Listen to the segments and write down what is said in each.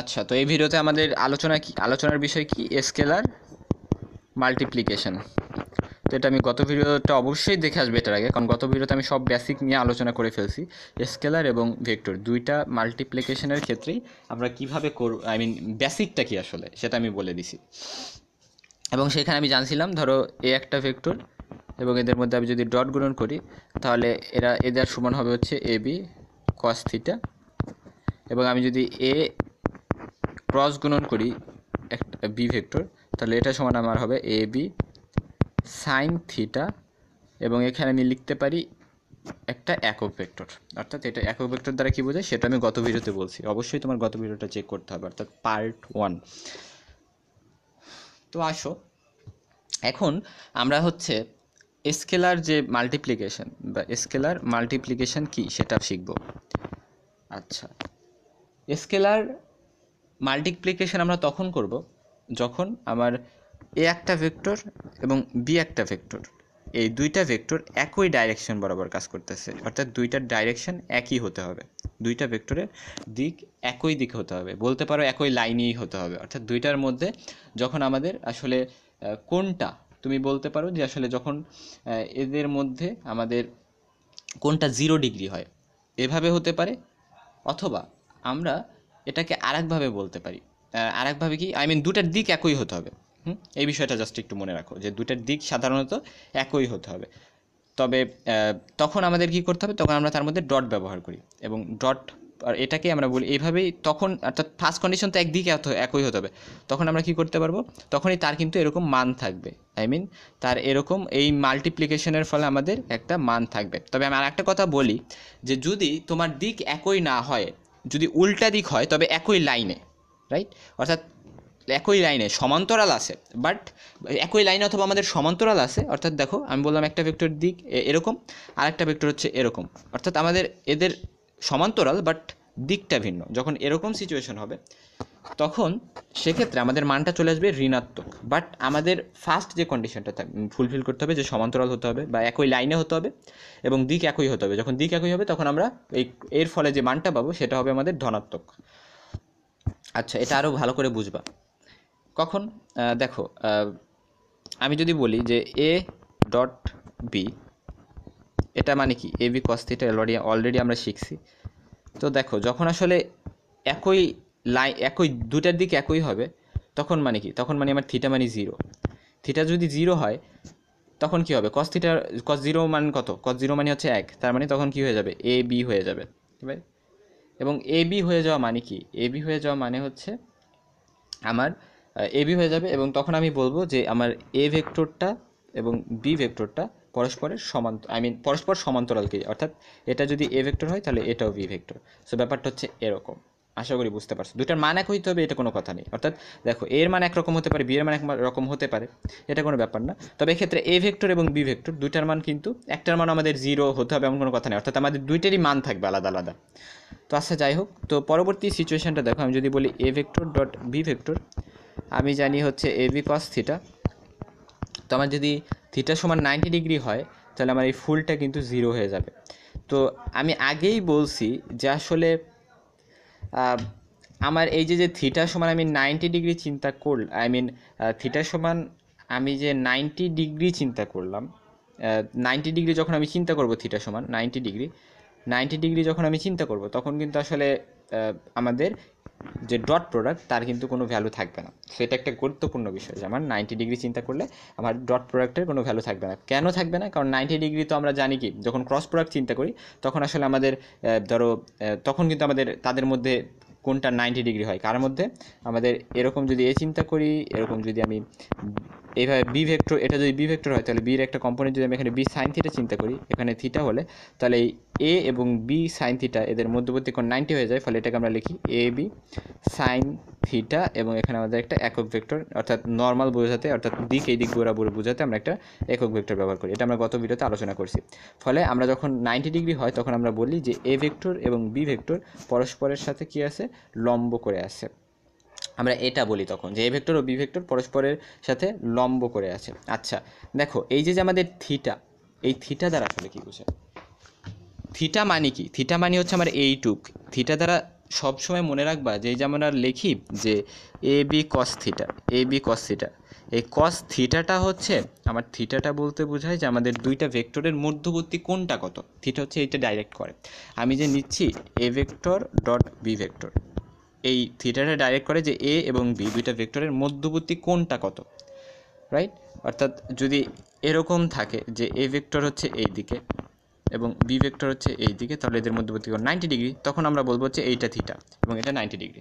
আচ্ছা তো এই ভিডিওতে আমাদের আলোচনা কি আলোচনার বিষয় কি স্কেলার মাল্টিপ্লিকেশন তো এটা আমি গত ভিডিওটা অবশ্যই দেখে আসবে এটার আগে কারণ গত ভিডিওতে আমি সব বেসিক নিয়ে আলোচনা করে ফেলছি স্কেলার এবং ভেক্টর দুইটা মাল্টিপ্লিকেশনের ক্ষেত্রেই আমরা কিভাবে কর আই মিন বেসিকটা কি আসলে সেটা আমি বলে দিছি এবং সেখানে আমি জানছিলাম ধরো এ একটা ভেক্টর এবং এদের মধ্যে আমি যদি ডট গ্রহণ করি তাহলে এরা এদের সমান হবে হচ্ছে এ বি কস থিটা এবং আমি যদি এ ক্রস গুণন করি একটা বি ভেক্টর তাহলে এটা সমান আমার হবে এ বি সাইন থিটা এবং এখানে আমি লিখতে পারি একটা একক ভেক্টর অর্থাৎ এটা একক ভেক্টর দ্বারা কী বোঝায় সেটা আমি গত ভিডিওতে বলছি অবশ্যই তোমার গত ভিডিওটা চেক করতে হবে অর্থাৎ পার্ট ওয়ান তো আসো এখন আমরা হচ্ছে স্কেলার যে মাল্টিপ্লিকেশন বা স্কেলার মাল্টিপ্লিকেশন কি সেটা শিখব আচ্ছা স্কেলার মাল্টিপ্লিকেশন আমরা তখন করব যখন আমার এ একটা ভেক্টর এবং বি একটা ভেক্টর এই দুইটা ভেক্টর একই ডাইরেকশন বরাবর কাজ করতেছে অর্থাৎ দুইটার ডাইরেকশন একই হতে হবে দুইটা ভেক্টরের দিক একই দিকে হতে হবে বলতে পারো একই লাইনেই হতে হবে অর্থাৎ দুইটার মধ্যে যখন আমাদের আসলে কোনটা তুমি বলতে পারো যে আসলে যখন এদের মধ্যে আমাদের কোনটা জিরো ডিগ্রি হয় এভাবে হতে পারে অথবা আমরা এটাকে আরেকভাবে বলতে পারি আরেকভাবে কি আই মিন দুটার দিক একই হতে হবে হুম এই বিষয়টা জাস্ট একটু মনে রাখো যে দুটার দিক সাধারণত একই হতে হবে তবে তখন আমাদের কি করতে হবে তখন আমরা তার মধ্যে ডট ব্যবহার করি এবং ডট আর এটাকে আমরা বলি এইভাবেই তখন অর্থাৎ ফার্স্ট কন্ডিশন তো একদিকে এত একই হতে হবে তখন আমরা কি করতে পারবো তখনই তার কিন্তু এরকম মান থাকবে আই মিন তার এরকম এই মাল্টিপ্লিকেশনের ফলে আমাদের একটা মান থাকবে তবে আমি আর একটা কথা বলি যে যদি তোমার দিক একই না হয় যদি উল্টা দিক হয় তবে একই লাইনে রাইট অর্থাৎ একই লাইনে সমান্তরাল আছে বাট একই লাইনে অথবা আমাদের সমান্তরাল আছে অর্থাৎ দেখো আমি বললাম একটা ভেক্টর দিক এরকম আর একটা ভেক্টর হচ্ছে এরকম অর্থাৎ আমাদের এদের সমান্তরাল বাট দিকটা ভিন্ন যখন এরকম সিচুয়েশন হবে তখন সেক্ষেত্রে আমাদের মানটা চলে আসবে ঋণাত্মক বাট আমাদের ফার্স্ট যে কন্ডিশনটা ফুলফিল করতে হবে যে সমান্তরাল হতে হবে বা একই লাইনে হতে হবে এবং দিক একই হতে হবে যখন দিক একই হবে তখন আমরা এই এর ফলে যে মানটা পাবো সেটা হবে আমাদের ধনাত্মক আচ্ছা এটা আরও ভালো করে বুঝবা কখন দেখো আমি যদি বলি যে এ ডট বি এটা মানে কি A B cos theta already already আমরা শিখছি তো দেখো যখন আসলে একই লাই একই দুটার দিকে একই হবে তখন মানে কি তখন মানে আমার থিটা মানে জিরো থিটা যদি জিরো হয় তখন কি হবে কস থিটা কস জিরো মান কত কস জিরো মানে হচ্ছে এক তার মানে তখন কি হয়ে যাবে এ বি হয়ে যাবে এবার এবং এ বি হয়ে যাওয়া মানে কি এ বি হয়ে যাওয়া মানে হচ্ছে আমার এ বি হয়ে যাবে এবং তখন আমি বলবো যে আমার এ ভেক্টরটা এবং বি ভেক্টরটা পরস্পরের সমান্ত আই মিন পরস্পর সমান্তরালকে অর্থাৎ এটা যদি এ ভেক্টর হয় তাহলে এটাও বি ভেক্টর সো ব্যাপারটা হচ্ছে এরকম আশা করি বুঝতে পারছো দুটার মান এক হইতে হবে এটা কোনো কথা নেই অর্থাৎ দেখো এর মান একরকম হতে পারে বি এর মান এক রকম হতে পারে এটা কোনো ব্যাপার না তবে এক্ষেত্রে এ ভেক্টর এবং বি ভেক্টর দুইটার মান কিন্তু একটার মান আমাদের জিরো হতে হবে এমন কোনো কথা নেই অর্থাৎ আমাদের দুইটারই মান থাকবে আলাদা আলাদা তো আচ্ছা যাই হোক তো পরবর্তী সিচুয়েশানটা দেখো আমি যদি বলি A vector dot B vector আমি জানি হচ্ছে এ বি কস থিটা তো আমার যদি থিটা সমান নাইনটি ডিগ্রি হয় তাহলে আমার এই ফুলটা কিন্তু জিরো হয়ে যাবে তো আমি আগেই বলছি যে আসলে আমার এই যে যে থিটা সমান আমি নাইনটি ডিগ্রি চিন্তা করল আই মিন থিটা সমান আমি যে নাইনটি ডিগ্রি চিন্তা করলাম নাইনটি ডিগ্রি যখন আমি চিন্তা করব থিটা সমান নাইনটি ডিগ্রি নাইনটি ডিগ্রি যখন আমি চিন্তা করব তখন কিন্তু আসলে আমাদের যে ডট প্রোডাক্ট তার কিন্তু কোনো ভ্যালু থাকবে না সেটা একটা গুরুত্বপূর্ণ বিষয় যে আমার নাইনটি ডিগ্রি চিন্তা করলে আমার ডট প্রোডাক্টের কোনো ভ্যালু থাকবে না কেন থাকবে না কারণ নাইনটি ডিগ্রি তো আমরা জানি কি যখন ক্রস প্রোডাক্ট চিন্তা করি তখন আসলে আমাদের ধরো তখন কিন্তু আমাদের তাদের মধ্যে কোনটা নাইনটি ডিগ্রি হয় কার মধ্যে আমাদের এরকম যদি এ চিন্তা করি এরকম যদি আমি এইভাবে বি ভেক্টর এটা যদি বি ভেক্টর হয় তাহলে বির একটা কম্পোনেন্ট যদি আমি এখানে বি সাইন থিটা চিন্তা করি এখানে থিটা হলে তাহলে এই এ এবং বি সাইন থিটা এদের মধ্যবর্তী কোণ নাইনটি হয়ে যায় ফলে এটাকে আমরা লিখি এ বি সাইন থিটা এবং এখানে আমাদের একটা একক ভেক্টর অর্থাৎ নর্মাল বোঝাতে অর্থাৎ দিক এই দিক বরাবর বোঝাতে আমরা একটা একক ভেক্টর ব্যবহার করি এটা আমরা গত ভিডিওতে আলোচনা করছি ফলে আমরা যখন নাইনটি ডিগ্রি হয় তখন আমরা বলি যে এ ভেক্টর এবং বি ভেক্টর পরস্পরের সাথে কি আছে লম্ব করে আছে আমরা এটা বলি তখন যে এ ভেক্টর ও বি ভেক্টর পরস্পরের সাথে লম্ব করে আছে আচ্ছা দেখো এই যে যে আমাদের থিটা এই থিটা দ্বারা আসলে কী বোঝায় থিটা মানে কি থিটা মানে হচ্ছে আমার এইটুক থিটা দ্বারা সবসময় মনে রাখবা যে যেমন আর লেখি যে A B cos theta A B cos theta এই কস থিটাটা হচ্ছে আমার থিটাটা বলতে বোঝায় যে আমাদের দুইটা ভেক্টরের মধ্যবর্তী কোনটা কত থিটা হচ্ছে এইটা ডাইরেক্ট করে আমি যে নিচ্ছি A vector dot B vector এই থিয়েটারে ডাইরেক্ট করে যে এ এবং বি দুইটা ভেক্টরের মধ্যবর্তী কোনটা কত রাইট অর্থাৎ যদি এরকম থাকে যে এ ভেক্টর হচ্ছে এই দিকে এবং বি ভেক্টর হচ্ছে এই দিকে তাহলে এদের মধ্যবর্তী কোণ নাইনটি ডিগ্রি তখন আমরা বলবো হচ্ছে এইটা থিটা এবং এটা নাইনটি ডিগ্রি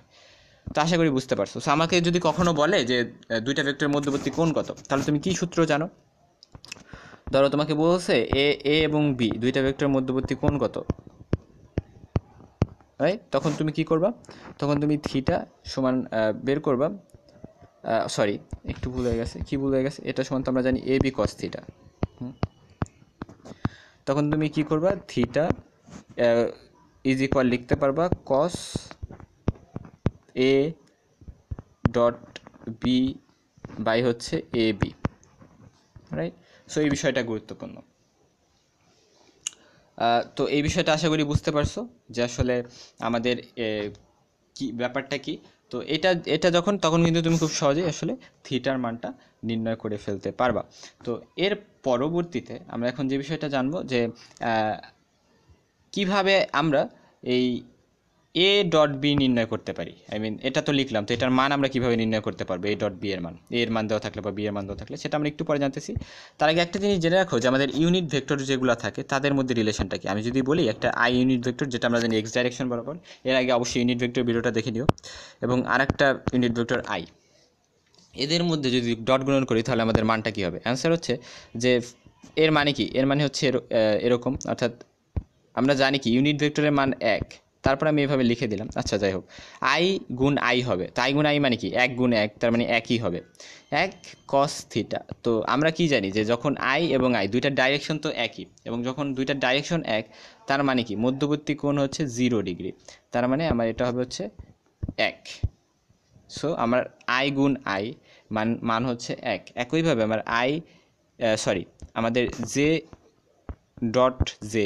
তো আশা করি বুঝতে পারছো সো আমাকে যদি কখনো বলে যে দুইটা ভেক্টরের মধ্যবর্তী কোণ কত তাহলে তুমি কী সূত্র জানো ধরো তোমাকে বলছে এ এ এবং বি দুইটা ভেক্টরের মধ্যবর্তী কোণ কত রাইট তখন তুমি কি করবা তখন তুমি থিটা সমান বের করবা সরি একটু ভুল হয়ে গেছে কি ভুল হয়ে গেছে এটা সমান তো আমরা জানি এ বি কস থিটা তখন তুমি কি করবা থিটা ইজ ইকুয়াল লিখতে পারবা cos A dot B by হচ্ছে এ বি রাইট সো এই বিষয়টা গুরুত্বপূর্ণ তো এই বিষয়টা আশা করি বুঝতে পারছো যে আসলে আমাদের কি ব্যাপারটা কি তো এটা এটা যখন তখন কিন্তু তুমি খুব সহজেই আসলে থিটার মানটা নির্ণয় করে ফেলতে পারবা তো এর পরবর্তীতে আমরা এখন যে বিষয়টা জানবো যে কিভাবে আমরা এই এ ডট বি নির্ণয় করতে পারি আই মিন এটা তো লিখলাম তো এটার মান আমরা কীভাবে নির্ণয় করতে পারবো এ ডট বি এর মান এ এর মান দেওয়া থাকলে বা বি এর মান দেওয়া থাকলে সেটা আমরা একটু পরে জানতেছি তার আগে একটা জিনিস জেনে রাখো যে আমাদের ইউনিট ভেক্টর যেগুলো থাকে তাদের মধ্যে রিলেশনটা কি আমি যদি বলি একটা আই ইউনিট ভেক্টর যেটা আমরা জানি এক্স ডাইরেকশন বরাবর এর আগে অবশ্যই ইউনিট ভেক্টর ভিডিওটা দেখে নিও এবং আর একটা ইউনিট ভেক্টর আই এদের মধ্যে যদি ডট গ্রহণ করি তাহলে আমাদের মানটা কী হবে অ্যান্সার হচ্ছে যে এর মানে কি এর মানে হচ্ছে এরকম অর্থাৎ আমরা জানি কি ইউনিট ভেক্টরের মান এক তারপর আমি এভাবে লিখে দিলাম আচ্ছা যাই হোক আই গুণ আই হবে তো আই গুণ আই মানে কি এক গুণ এক তার মানে একই হবে এক কস থিটা তো আমরা কি জানি যে যখন আই এবং আই দুইটার ডাইরেকশন তো একই এবং যখন দুইটার ডাইরেকশন এক তার মানে কি মধ্যবর্তী কোণ হচ্ছে জিরো ডিগ্রি তার মানে আমার এটা হবে হচ্ছে এক সো আমার আই গুণ আই মান মান হচ্ছে এক একইভাবে আমার আই সরি আমাদের জে ডট জে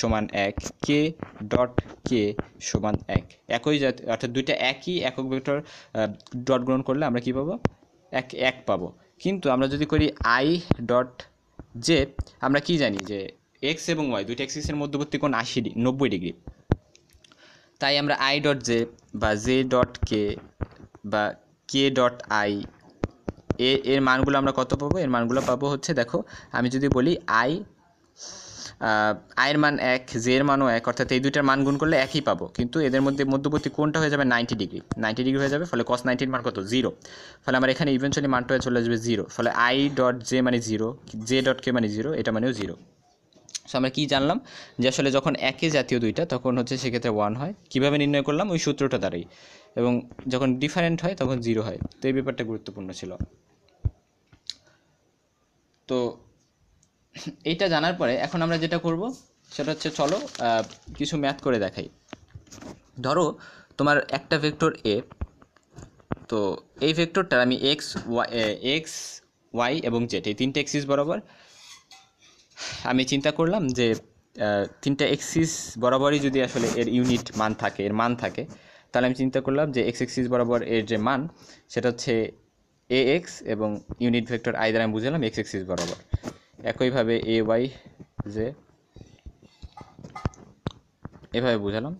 সমান এক কে ডট কে সমান এক একই জাত অর্থাৎ দুইটা একই একক ভেক্টর ডট গ্রহণ করলে আমরা কি পাবো এক এক পাবো কিন্তু আমরা যদি করি আই ডট জে আমরা কি জানি যে এক্স এবং ওয়াই দুইটা এক্সিসের মধ্যবর্তী কোণ আশি নব্বই ডিগ্রি তাই আমরা আই ডট জে বা জে ডট কে বা কে ডট আই এ এর মানগুলো আমরা কত পাবো এর মানগুলো পাবো হচ্ছে দেখো আমি যদি বলি আই আয়ের মান এক জের মানও এক অর্থাৎ এই দুইটার মান গুণ করলে একই পাবো কিন্তু এদের মধ্যে মধ্যবর্তী কোনটা হয়ে যাবে নাইনটি ডিগ্রি নাইনটি ডিগ্রি হয়ে যাবে ফলে কস নাইনটির মান কত জিরো ফলে আমার এখানে ইভেন্সুয়ালি মানটা চলে আসবে জিরো ফলে আই ডট জে মানে জিরো জে ডট কে মানে জিরো এটা মানেও জিরো সো আমরা কী জানলাম যে আসলে যখন একে জাতীয় দুইটা তখন হচ্ছে সেক্ষেত্রে ওয়ান হয় কীভাবে নির্ণয় করলাম ওই সূত্রটা দ্বারাই এবং যখন ডিফারেন্ট হয় তখন জিরো হয় তো এই ব্যাপারটা গুরুত্বপূর্ণ ছিল তো এইটা জানার পরে এখন আমরা যেটা করব সেটা হচ্ছে চলো কিছু ম্যাথ করে দেখাই ধরো তোমার একটা ভেক্টর এ তো এই ভেক্টরটার আমি এক্স ওয়াই এক্স ওয়াই এবং জেড এই তিনটে এক্সিস বরাবর আমি চিন্তা করলাম যে তিনটা এক্সিস বরাবরই যদি আসলে এর ইউনিট মান থাকে এর মান থাকে তাহলে আমি চিন্তা করলাম যে এক্স এক্সিস বরাবর এর যে মান সেটা হচ্ছে এ এক্স এবং ইউনিট ভেক্টর আই দ্বারা আমি বুঝলাম এক্স এক্সিস বরাবর একইভাবে এ ওয়াই জে এভাবে বুঝালাম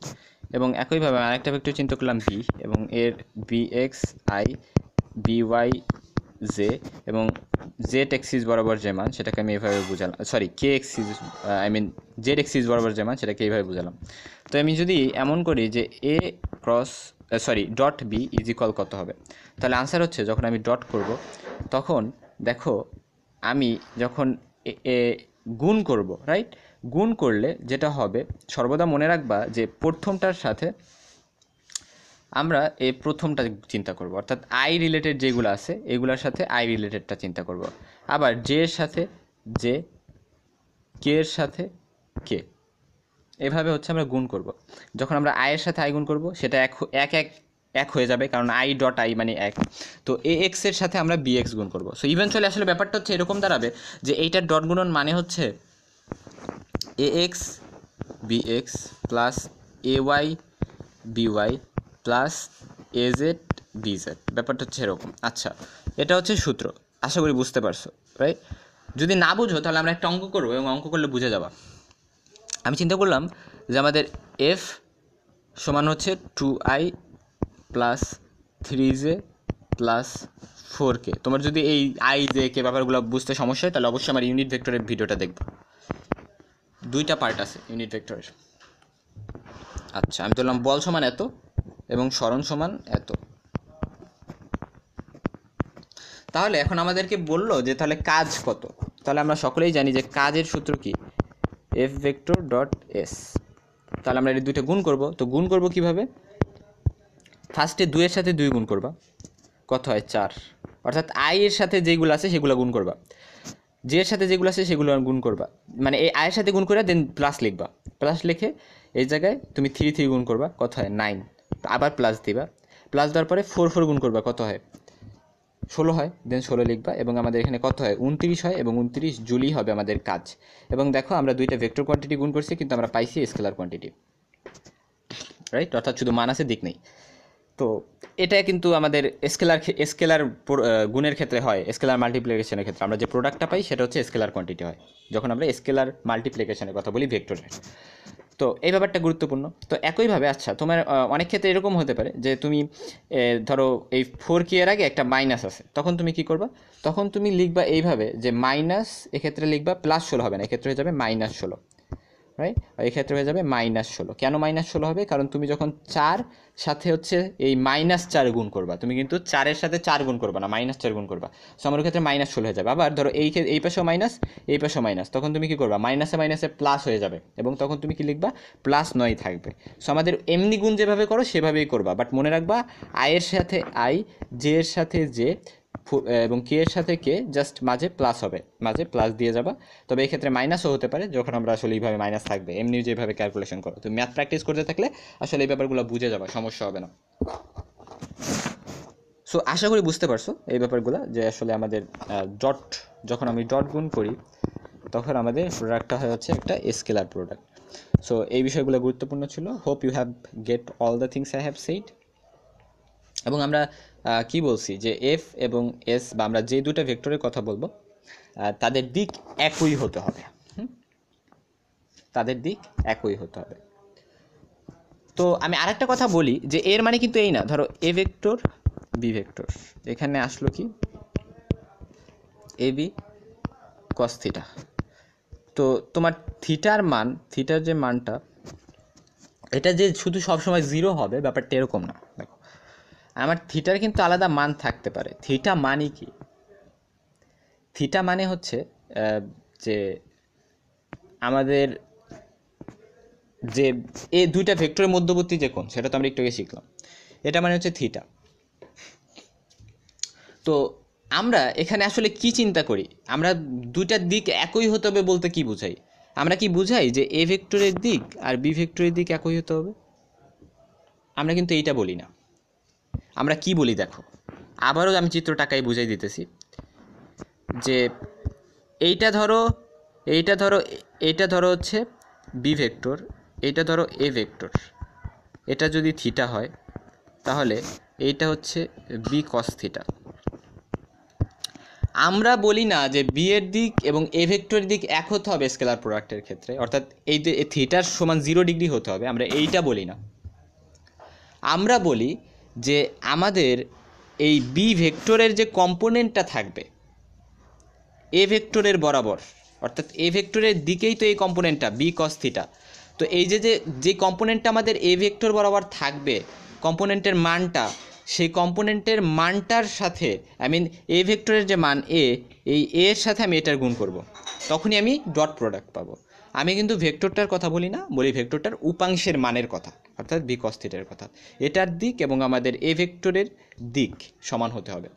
এবং একইভাবে আরেকটা ভেক্টর চিন্তা করলাম বি এবং এর B x I B y J এবং জেড এক্সিস বরাবর যে মান সেটাকে আমি এভাবে বুঝালাম sorry K axis I mean Z axis বরাবর যে মান সেটাকে এইভাবে বুঝালাম তো আমি যদি এমন করি যে A cross sorry dot B is equal কত হবে তাহলে আনসার হচ্ছে যখন আমি ডট করব তখন দেখো আমি যখন গুণ করব রাইট গুণ করলে যেটা হবে সর্বদা মনে রাখবা যে প্রথমটার সাথে আমরা এই প্রথমটা চিন্তা করব অর্থাৎ আই রিলেটেড যেগুলো আছে এগুলোর সাথে আই রিলেটেডটা চিন্তা করব আবার জে এর সাথে জে কে এর সাথে কে এভাবে হচ্ছে আমরা গুণ করব যখন আমরা আয়ের সাথে আই গুণ করব সেটা এক এক এক হয়ে যাবে কারণ আই ডট আই মানে এক তো এ এক্সের সাথে আমরা বি এক্স গুণ করবো সো চলে আসলে ব্যাপারটা হচ্ছে এরকম দাঁড়াবে যে এইটার ডট গুণন মানে হচ্ছে A x B x plus A y B y plus A z B z ব্যাপারটা হচ্ছে এরকম আচ্ছা এটা হচ্ছে সূত্র আশা করি বুঝতে পারছো রাইট যদি না বুঝো তাহলে আমরা একটা অঙ্ক করবো এবং অঙ্ক করলে বুঝে যাবা আমি চিন্তা করলাম যে আমাদের এফ সমান হচ্ছে two I plus three J plus four K তোমার যদি এই আই জে কে ব্যাপারগুলো বুঝতে সমস্যা হয় তাহলে অবশ্যই আমার ইউনিট ভেক্টরের ভিডিওটা দেখবো দুইটা পার্ট আছে ইউনিট ভেক্টরের আচ্ছা আমি ধরলাম বল সমান এত এবং স্মরণ সমান এত তাহলে এখন আমাদেরকে বললো যে তাহলে কাজ কত তাহলে আমরা সকলেই জানি যে কাজের সূত্র কি এফ ভেক্টর ডট এস তাহলে আমরা এটি দুইটা গুণ করব তো গুণ করব কিভাবে ফার্স্টে দুইয়ের সাথে দুই গুণ করবা কত হয় চার অর্থাৎ আয়ের সাথে যেগুলো আছে সেগুলো গুণ করবা জের সাথে যেগুলো আছে সেগুলো গুণ করবা মানে এই আয়ের সাথে গুণ করে দেন প্লাস লিখবা প্লাস লিখে এই জায়গায় তুমি থ্রি থ্রি গুণ করবা কত হয় নাইন আবার প্লাস দিবা প্লাস দেওয়ার পরে ফোর ফোর গুণ করবা কত হয় ষোলো হয় দেন ষোলো লিখবা এবং আমাদের এখানে কত হয় উনত্রিশ হয় এবং উনত্রিশ জুলি হবে আমাদের কাজ এবং দেখো আমরা দুইটা ভেক্টর কোয়ান্টিটি গুণ করছি কিন্তু আমরা পাইছি স্কেলার কোয়ান্টিটি রাইট অর্থাৎ শুধু মানাসের দিক নেই তো এটা কিন্তু আমাদের স্কেলার স্কেলার গুণের ক্ষেত্রে হয় স্কেলার মাল্টিপ্লিকেশনের ক্ষেত্রে আমরা যে প্রোডাক্টটা পাই সেটা হচ্ছে স্কেলার কোয়ান্টিটি হয় যখন আমরা স্কেলার মাল্টিপ্লিকেশনের কথা বলি ভেক্টরের তো এই ব্যাপারটা গুরুত্বপূর্ণ তো একইভাবে আচ্ছা তোমার অনেক ক্ষেত্রে এরকম হতে পারে যে তুমি ধরো এই ফোর এর আগে একটা মাইনাস আছে তখন তুমি কি করবা তখন তুমি লিখবা এইভাবে যে মাইনাস এক্ষেত্রে লিখবা প্লাস ষোলো হবে না এক্ষেত্রে হয়ে যাবে মাইনাস ষোলো রাইট এই ক্ষেত্রে হয়ে যাবে মাইনাস ষোলো কেন মাইনাস ষোলো হবে কারণ তুমি যখন চার সাথে হচ্ছে এই মাইনাস চার গুণ করবা তুমি কিন্তু চারের সাথে চার গুণ করবা না মাইনাস চার গুণ করবা সো আমার ক্ষেত্রে মাইনাস ষোলো হয়ে যাবে আবার ধরো এই এই পাশেও মাইনাস এই পাশেও মাইনাস তখন তুমি কী করবা মাইনাসে মাইনাসে প্লাস হয়ে যাবে এবং তখন তুমি কি লিখবা প্লাস নয় থাকবে সো আমাদের এমনি গুণ যেভাবে করো সেভাবেই করবা বাট মনে রাখবা আয়ের সাথে আই জে এর সাথে জে এবং কে এর সাথে কে জাস্ট মাঝে প্লাস হবে মাঝে প্লাস দিয়ে যাবা তবে এক্ষেত্রে মাইনাসও হতে পারে যখন আমরা আসলে এইভাবে মাইনাস থাকবে এমনি যেভাবে ক্যালকুলেশন করো তুমি ম্যাথ প্র্যাকটিস করতে থাকলে আসলে এই ব্যাপারগুলো বুঝে যাবা সমস্যা হবে না সো আশা করি বুঝতে পারছো এই ব্যাপারগুলো যে আসলে আমাদের ডট যখন আমি ডট গুণ করি তখন আমাদের প্রোডাক্টটা হয় হচ্ছে একটা স্কেলার প্রোডাক্ট সো এই বিষয়গুলো গুরুত্বপূর্ণ ছিল hope you have get all the things I have said এবং আমরা কি বলছি যে এফ এবং এস বা আমরা যে দুটা ভেক্টরের কথা বলবো তাদের দিক একই হতে হবে তাদের দিক একই হতে হবে তো আমি আরেকটা কথা বলি যে এর মানে কিন্তু এই না ধরো এ ভেক্টর বি ভেক্টর এখানে আসলো কি এ বি কস থিটা তো তোমার থিটার মান থিটার যে মানটা এটা যে শুধু সবসময় জিরো হবে ব্যাপারটা এরকম না আমার থিটার কিন্তু আলাদা মান থাকতে পারে থিটা মানে কি থিটা মানে হচ্ছে যে আমাদের যে এ দুইটা ভেক্টরের মধ্যবর্তী যে কোণ সেটা তো আমরা একটু আগে শিখলাম এটা মানে হচ্ছে থিটা তো আমরা এখানে আসলে কি চিন্তা করি আমরা দুইটার দিক একই হতে হবে বলতে কি বুঝাই আমরা কি বুঝাই যে এ ভেক্টরের দিক আর বি ভেক্টরের দিক একই হতে হবে আমরা কিন্তু এইটা বলি না আমরা কি বলি দেখো আবারও আমি চিত্রটাকায় বুঝাই দিতেছি যে এইটা ধরো এইটা ধরো এইটা ধরো হচ্ছে বি ভেক্টর এইটা ধরো এ ভেক্টর এটা যদি থিটা হয় তাহলে এইটা হচ্ছে বি কস থিটা আমরা বলি না যে বি এর দিক এবং এ ভেক্টর দিক এক হতে হবে স্কেলার প্রোডাক্টের ক্ষেত্রে অর্থাৎ এই থিটার সমান জিরো ডিগ্রি হতে হবে আমরা এইটা বলি না আমরা বলি যে আমাদের এই বি ভেক্টরের যে কম্পোনেন্টটা থাকবে এ ভেক্টরের বরাবর অর্থাৎ এ ভেক্টরের দিকেই তো এই কম্পোনেন্টটা বি কস্থিটা তো এই যে যে যে কম্পোনেন্টটা আমাদের এ ভেক্টর বরাবর থাকবে কম্পোনেন্টের মানটা সেই কম্পোনেন্টের মানটার সাথে আই মিন এ ভেক্টরের যে মান এ এই এর সাথে আমি এটার গুণ করব। তখনই আমি ডট প্রোডাক্ট পাবো আমি কিন্তু ভেক্টরটার কথা বলি না বলি ভেক্টরটার উপাংশের মানের কথা অর্থাৎ বি কস থিটার কথা এটার দিক এবং আমাদের এ ভেক্টরের দিক সমান হতে হবে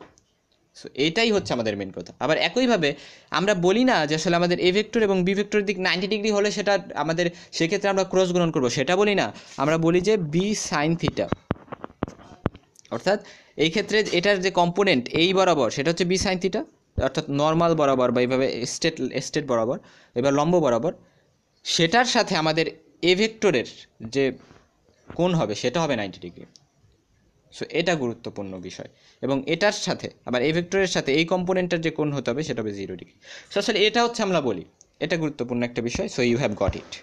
সো এটাই হচ্ছে আমাদের মেন কথা আবার একইভাবে আমরা বলি না যে আসলে আমাদের এ ভেক্টর এবং বি ভেক্টরের দিক নাইনটি ডিগ্রি হলে সেটা আমাদের সেক্ষেত্রে আমরা ক্রস গ্রহণ করবো সেটা বলি না আমরা বলি যে বি সাইন থিটা অর্থাৎ এই ক্ষেত্রে এটার যে কম্পোনেন্ট এই বরাবর সেটা হচ্ছে বি সাইন থিটা অর্থাৎ নর্মাল বরাবর বা এইভাবে স্টেট স্টেট বরাবর এবার লম্ব বরাবর সেটার সাথে আমাদের এ ভেক্টরের যে কোন হবে সেটা হবে নাইনটি ডিগ্রি সো এটা গুরুত্বপূর্ণ বিষয় এবং এটার সাথে আবার এই ভেক্টরের সাথে এই কম্পোনেন্টের যে কোন হতে হবে সেটা হবে জিরো ডিগ্রি সো আসলে এটা হচ্ছে আমরা বলি এটা গুরুত্বপূর্ণ একটা বিষয় so you have got it